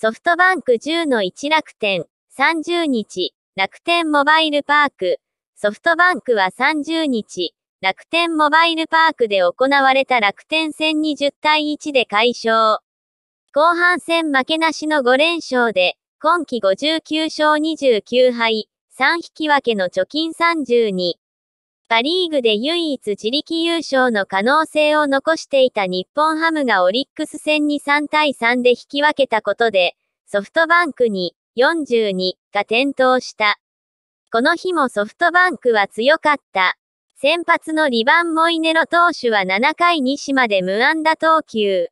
ソフトバンク10の1楽天、30日、楽天モバイルパーク。ソフトバンクは30日、楽天モバイルパークで行われた楽天戦に10対1で解消。後半戦負けなしの5連勝で、今季59勝29敗、3引き分けの貯金32。パ・リーグで唯一自力優勝の可能性を残していた日本ハムがオリックス戦に3対3で引き分けたことで、ソフトバンクに42が点灯した。この日もソフトバンクは強かった。先発のリバン・モイネロ投手は7回西まで無安打投球。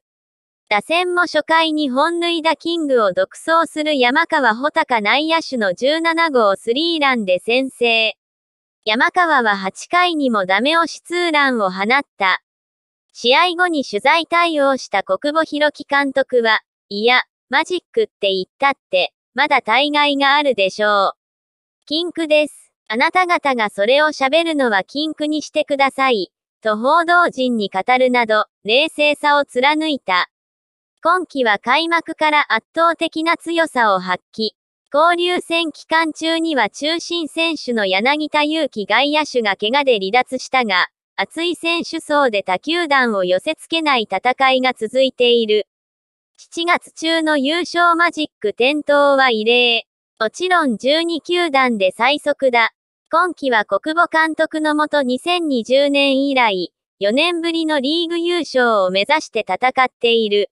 打線も初回に本塁打キングを独走する山川穂高内野手の17号スリーランで先制。山川は8回にもダメ押しツーランを放った。試合後に取材対応した国母弘樹監督は、いや、マジックって言ったって、まだ大概があるでしょう。禁句です。あなた方がそれを喋るのは禁句にしてください。と報道陣に語るなど、冷静さを貫いた。今季は開幕から圧倒的な強さを発揮。交流戦期間中には中心選手の柳田祐希外野手が怪我で離脱したが、熱い選手層で他球団を寄せ付けない戦いが続いている。7月中の優勝マジック点灯は異例。もちろん12球団で最速だ。今季は国母監督のもと2020年以来、4年ぶりのリーグ優勝を目指して戦っている。